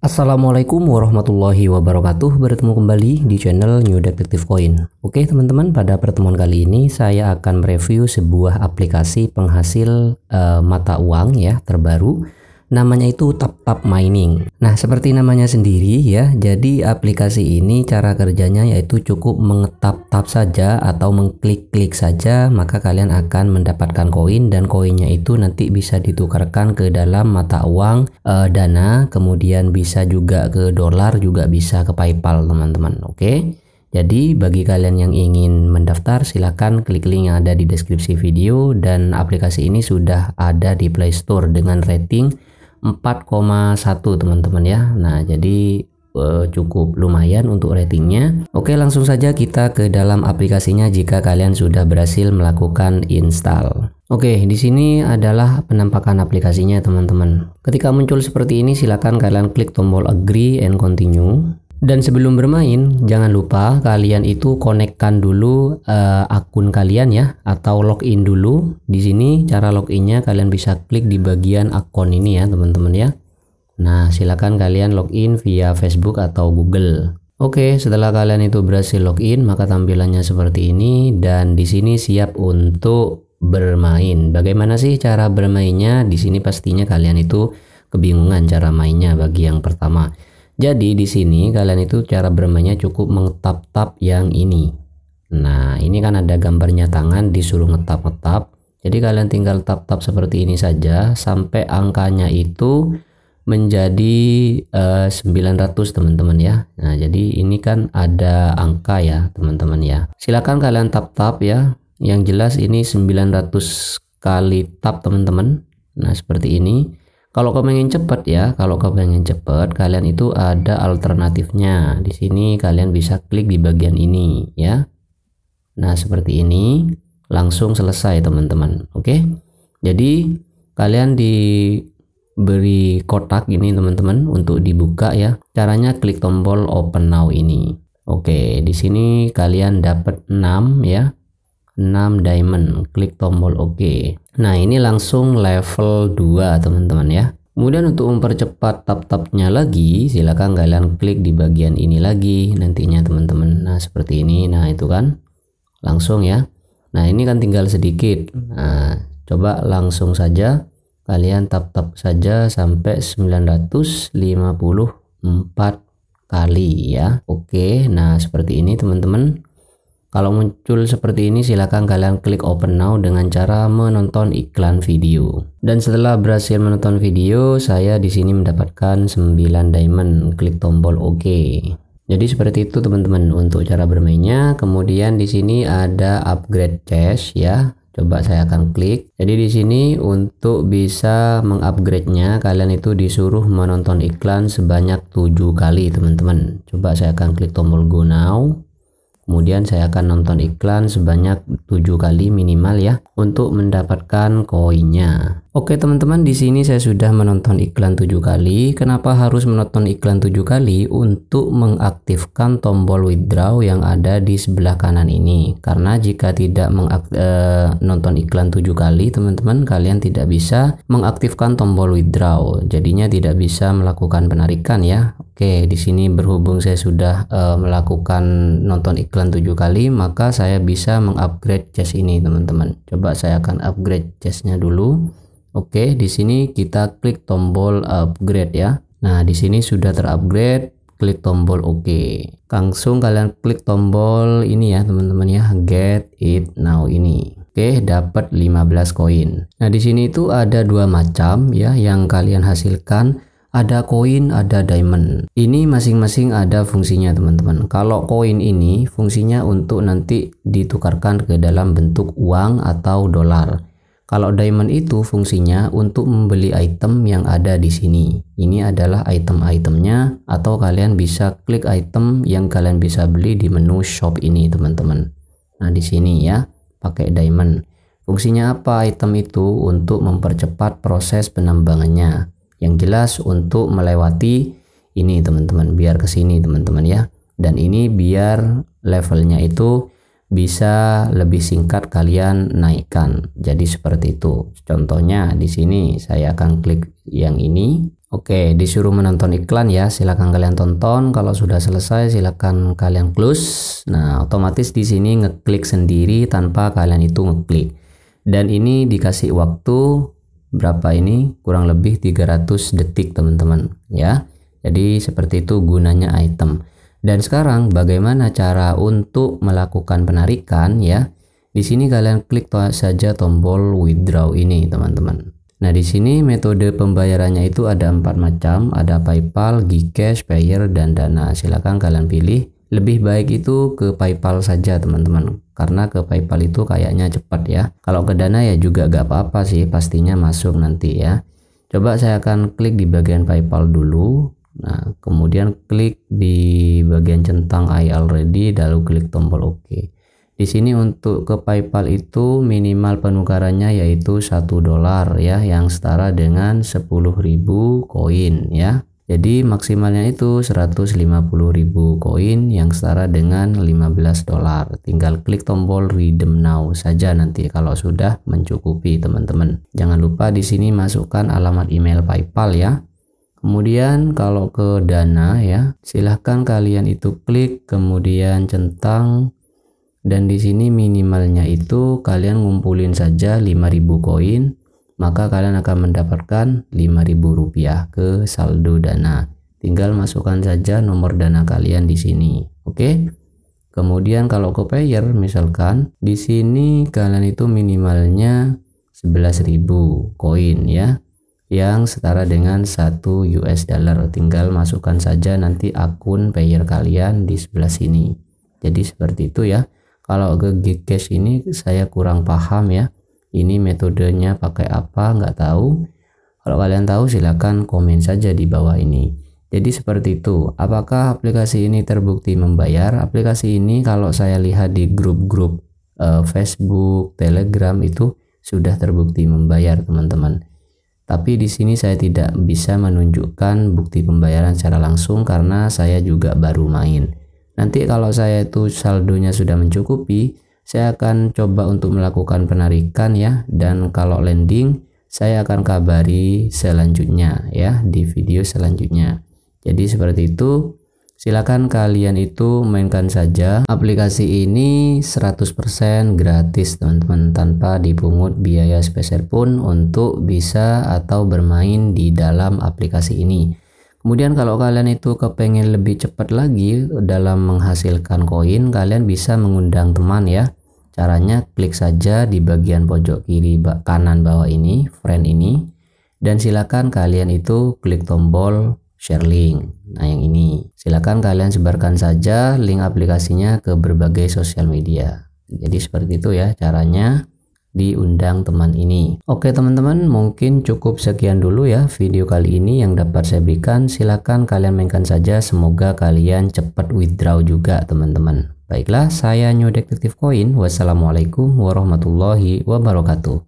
Assalamualaikum warahmatullahi wabarakatuh Bertemu kembali di channel New Detective Coin Oke teman-teman pada pertemuan kali ini saya akan mereview sebuah aplikasi penghasil uh, mata uang ya terbaru namanya itu TapTap Mining. Nah, seperti namanya sendiri ya, jadi aplikasi ini cara kerjanya yaitu cukup mengetap-tap saja atau mengklik-klik saja, maka kalian akan mendapatkan koin dan koinnya itu nanti bisa ditukarkan ke dalam mata uang e, Dana, kemudian bisa juga ke dolar, juga bisa ke PayPal, teman-teman. Oke. Jadi bagi kalian yang ingin mendaftar silahkan klik link yang ada di deskripsi video dan aplikasi ini sudah ada di Play Store dengan rating 4,1 teman-teman ya nah jadi uh, cukup lumayan untuk ratingnya oke langsung saja kita ke dalam aplikasinya jika kalian sudah berhasil melakukan install Oke, di sini adalah penampakan aplikasinya teman-teman. Ketika muncul seperti ini, silakan kalian klik tombol agree and continue. Dan sebelum bermain, jangan lupa kalian itu konekkan dulu uh, akun kalian ya atau login dulu. Di sini cara loginnya kalian bisa klik di bagian akun ini ya, teman-teman ya. Nah, silakan kalian login via Facebook atau Google. Oke, setelah kalian itu berhasil login, maka tampilannya seperti ini dan di sini siap untuk bermain. Bagaimana sih cara bermainnya? Di sini pastinya kalian itu kebingungan cara mainnya bagi yang pertama. Jadi di sini kalian itu cara bermainnya cukup mengetap-tap yang ini. Nah, ini kan ada gambarnya tangan disuruh ngetap-ngetap. Jadi kalian tinggal tap-tap seperti ini saja sampai angkanya itu menjadi uh, eh, 900 teman-teman ya. Nah, jadi ini kan ada angka ya, teman-teman ya. Silakan kalian tap-tap ya. Yang jelas ini 900 kali tap teman-teman. Nah, seperti ini. Kalau kau pengen cepat ya, kalau kau pengen cepat kalian itu ada alternatifnya. Di sini kalian bisa klik di bagian ini ya. Nah, seperti ini langsung selesai teman-teman. Oke. Jadi kalian diberi kotak ini teman-teman untuk dibuka ya. Caranya klik tombol open now ini. Oke, di sini kalian dapat 6 ya. 6 diamond klik tombol OK nah ini langsung level 2 teman-teman ya kemudian untuk mempercepat tap-tapnya lagi silahkan kalian klik di bagian ini lagi nantinya teman-teman nah seperti ini nah itu kan langsung ya nah ini kan tinggal sedikit nah coba langsung saja kalian tap-tap saja sampai 954 kali ya oke nah seperti ini teman-teman kalau muncul seperti ini silahkan kalian klik open now dengan cara menonton iklan video. Dan setelah berhasil menonton video, saya di sini mendapatkan 9 diamond. Klik tombol OK. Jadi seperti itu teman-teman untuk cara bermainnya. Kemudian di sini ada upgrade chest ya. Coba saya akan klik. Jadi di sini untuk bisa mengupgrade-nya kalian itu disuruh menonton iklan sebanyak 7 kali teman-teman. Coba saya akan klik tombol go now. Kemudian saya akan nonton iklan sebanyak 7 kali minimal ya untuk mendapatkan koinnya. Oke teman-teman, di sini saya sudah menonton iklan 7 kali. Kenapa harus menonton iklan 7 kali? Untuk mengaktifkan tombol withdraw yang ada di sebelah kanan ini. Karena jika tidak menonton eh, iklan 7 kali, teman-teman kalian tidak bisa mengaktifkan tombol withdraw. Jadinya tidak bisa melakukan penarikan ya. Oke, di sini berhubung saya sudah uh, melakukan nonton iklan tujuh kali, maka saya bisa mengupgrade chest ini, teman-teman. Coba saya akan upgrade chestnya dulu. Oke, di sini kita klik tombol upgrade ya. Nah, di sini sudah terupgrade, klik tombol OK. Langsung kalian klik tombol ini ya, teman-teman ya, get it now ini. Oke, dapat 15 koin. Nah, di sini itu ada dua macam ya yang kalian hasilkan ada koin, ada diamond. Ini masing-masing ada fungsinya, teman-teman. Kalau koin ini fungsinya untuk nanti ditukarkan ke dalam bentuk uang atau dolar. Kalau diamond itu fungsinya untuk membeli item yang ada di sini. Ini adalah item-itemnya atau kalian bisa klik item yang kalian bisa beli di menu shop ini, teman-teman. Nah, di sini ya, pakai diamond. Fungsinya apa item itu untuk mempercepat proses penambangannya yang jelas untuk melewati ini teman-teman biar ke sini teman-teman ya dan ini biar levelnya itu bisa lebih singkat kalian naikkan jadi seperti itu contohnya di sini saya akan klik yang ini Oke, disuruh menonton iklan ya. silahkan kalian tonton. Kalau sudah selesai, silahkan kalian close. Nah, otomatis di sini ngeklik sendiri tanpa kalian itu ngeklik. Dan ini dikasih waktu berapa ini kurang lebih 300 detik teman-teman ya jadi seperti itu gunanya item dan sekarang bagaimana cara untuk melakukan penarikan ya di sini kalian klik saja tombol withdraw ini teman-teman nah di sini metode pembayarannya itu ada empat macam ada PayPal, GCash, Payer, dan Dana silahkan kalian pilih lebih baik itu ke PayPal saja teman-teman karena ke PayPal itu kayaknya cepat ya kalau ke Dana ya juga gak apa-apa sih pastinya masuk nanti ya coba saya akan klik di bagian PayPal dulu nah kemudian klik di bagian centang I already lalu klik tombol OK di sini untuk ke PayPal itu minimal penukarannya yaitu satu dolar ya yang setara dengan 10.000 koin ya jadi maksimalnya itu 150.000 koin yang setara dengan 15 dolar. Tinggal klik tombol redeem now saja nanti kalau sudah mencukupi teman-teman. Jangan lupa di sini masukkan alamat email PayPal ya. Kemudian kalau ke dana ya, silahkan kalian itu klik kemudian centang dan di sini minimalnya itu kalian ngumpulin saja 5000 koin maka kalian akan mendapatkan Rp5.000 ke saldo dana. Tinggal masukkan saja nomor dana kalian di sini. Oke. Kemudian kalau ke payer misalkan di sini kalian itu minimalnya 11.000 koin ya yang setara dengan 1 US dollar. Tinggal masukkan saja nanti akun payer kalian di sebelah sini. Jadi seperti itu ya. Kalau ke Gcash ini saya kurang paham ya ini metodenya pakai apa nggak tahu kalau kalian tahu silahkan komen saja di bawah ini jadi seperti itu apakah aplikasi ini terbukti membayar aplikasi ini kalau saya lihat di grup-grup eh, Facebook Telegram itu sudah terbukti membayar teman-teman tapi di sini saya tidak bisa menunjukkan bukti pembayaran secara langsung karena saya juga baru main nanti kalau saya itu saldonya sudah mencukupi saya akan coba untuk melakukan penarikan ya dan kalau landing saya akan kabari selanjutnya ya di video selanjutnya jadi seperti itu silakan kalian itu mainkan saja aplikasi ini 100% gratis teman-teman tanpa dipungut biaya spesial pun untuk bisa atau bermain di dalam aplikasi ini kemudian kalau kalian itu kepengen lebih cepat lagi dalam menghasilkan koin kalian bisa mengundang teman ya Caranya klik saja di bagian pojok kiri kanan bawah ini, friend ini, dan silakan kalian itu klik tombol share link. Nah, yang ini. Silakan kalian sebarkan saja link aplikasinya ke berbagai sosial media. Jadi seperti itu ya caranya diundang teman ini. Oke teman-teman, mungkin cukup sekian dulu ya video kali ini yang dapat saya berikan. Silakan kalian mainkan saja, semoga kalian cepat withdraw juga teman-teman. Baiklah, saya New Detective Coin. Wassalamualaikum warahmatullahi wabarakatuh.